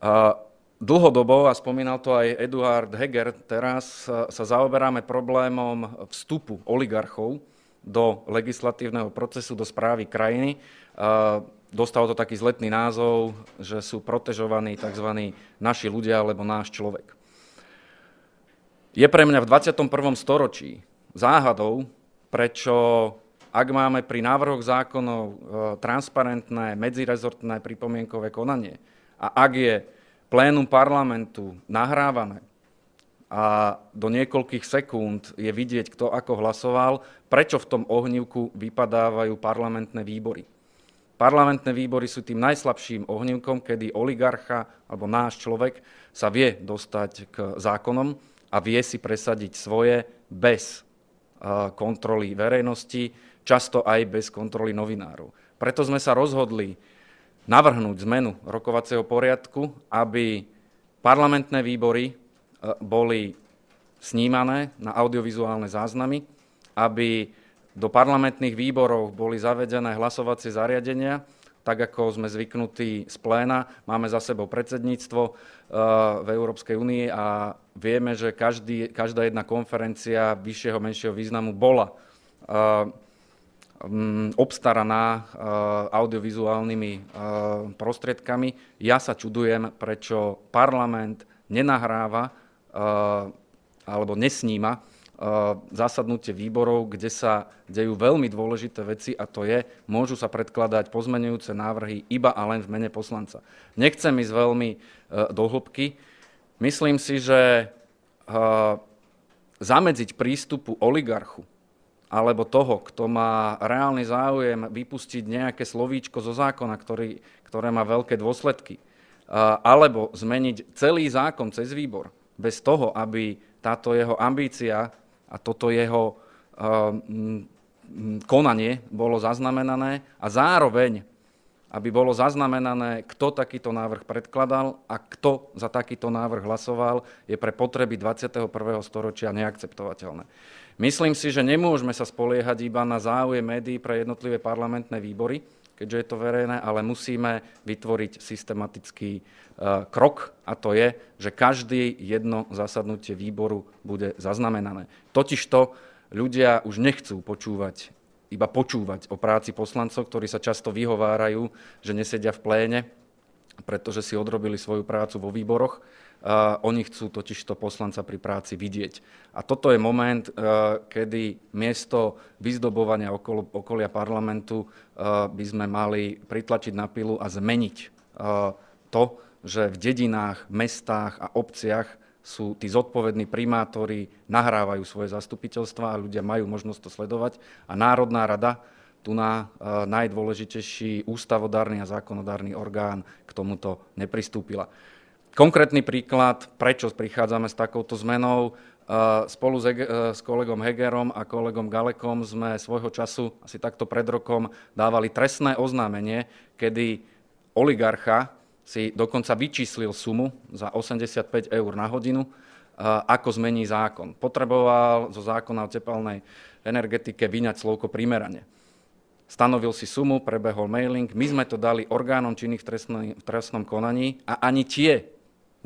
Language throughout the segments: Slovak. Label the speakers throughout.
Speaker 1: A dlhodobo, a spomínal to aj Eduard Heger, teraz e, sa zaoberáme problémom vstupu oligarchov do legislatívneho procesu, do správy krajiny. A e, dostalo to taký zletný názov, že sú protežovaní tzv. naši ľudia alebo náš človek. Je pre mňa v 21. storočí záhadou, prečo ak máme pri návrhoch zákonov e, transparentné medzirezortné pripomienkové konanie, a ak je plénum parlamentu nahrávané a do niekoľkých sekúnd je vidieť, kto ako hlasoval, prečo v tom ohnívku vypadávajú parlamentné výbory. Parlamentné výbory sú tým najslabším ohnívkom, kedy oligarcha alebo náš človek sa vie dostať k zákonom a vie si presadiť svoje bez kontroly verejnosti, často aj bez kontroly novinárov. Preto sme sa rozhodli navrhnúť zmenu rokovacieho poriadku, aby parlamentné výbory e, boli snímané na audiovizuálne záznamy, aby do parlamentných výborov boli zavedené hlasovacie zariadenia, tak ako sme zvyknutí z pléna. Máme za sebou predsedníctvo e, v Európskej únii a vieme, že každý, každá jedna konferencia vyššieho, menšieho významu bola e, Mm, obstaraná e, audiovizuálnymi e, prostriedkami. Ja sa čudujem, prečo parlament nenahráva e, alebo nesníma zasadnutie výborov, kde sa dejú veľmi dôležité veci a to je, môžu sa predkladať pozmenujúce návrhy iba a len v mene poslanca. Nechcem ísť veľmi do hĺbky. Myslím si, že zamedziť prístupu oligarchu alebo toho, kto má reálny záujem vypustiť nejaké slovíčko zo zákona, ktorý, ktoré má veľké dôsledky, alebo zmeniť celý zákon cez výbor, bez toho, aby táto jeho ambícia a toto jeho konanie bolo zaznamenané a zároveň, aby bolo zaznamenané, kto takýto návrh predkladal a kto za takýto návrh hlasoval, je pre potreby 21. storočia neakceptovateľné. Myslím si, že nemôžeme sa spoliehať iba na záujem médií pre jednotlivé parlamentné výbory, keďže je to verejné, ale musíme vytvoriť systematický e, krok a to je, že každý jedno zasadnutie výboru bude zaznamenané. Totižto ľudia už nechcú počúvať iba počúvať o práci poslancov, ktorí sa často vyhovárajú, že nesedia v pléne, pretože si odrobili svoju prácu vo výboroch, Eh, oni chcú totiž to poslanca pri práci vidieť. A toto je moment, eh, kedy miesto vyzdobovania okolo, okolia parlamentu eh, by sme mali pritlačiť na pilu a zmeniť to, že v dedinách, mestách a obciach sú tí zodpovední primátori, nahrávajú svoje zastupiteľstva a ľudia majú možnosť to sledovať. A Národná rada, tu na najdôležitejší ústavodárny a zákonodárny orgán k tomuto nepristúpila. Konkrétny príklad, prečo prichádzame s takouto zmenou, e, Spolu e, s, kolegom Hegerom a kolegom Galekom sme svojho času, asi takto pred rokom, dávali trestné oznámenie, kedy oligarcha si dokonca vyčíslil sumu za 85 eur na hodinu, e, ako zmení zákon. Potreboval zo zákona o tepelnej energetike vyňať slovko primerane. Stanovil si sumu, prebehol mailing, my sme to dali orgánom činných v trestnom konaní a ani tie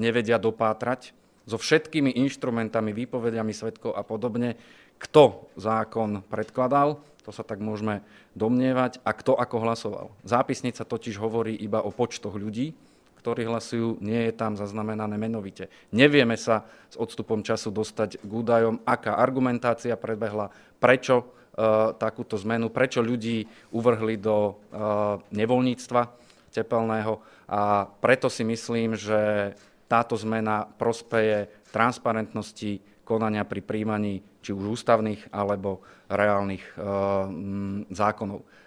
Speaker 1: nevedia dopátrať, so všetkými inštrumentami, výpovediami svetkov a podobne, kto zákon predkladal, to sa tak môžeme domnievať, a kto ako hlasoval. Zápisnica totiž hovorí iba o počtoch ľudí, ktorí hlasujú, nie je tam zaznamenané menovite. Nevieme sa s odstupom času dostať k údajom, aká argumentácia prebehla, prečo e, takúto zmenu, prečo ľudí uvrhli do e, nevoľníctva tepelného a preto si myslím, že táto zmena prospeje transparentnosti konania pri príjmaní či už ústavných alebo reálnych eh, zákonov.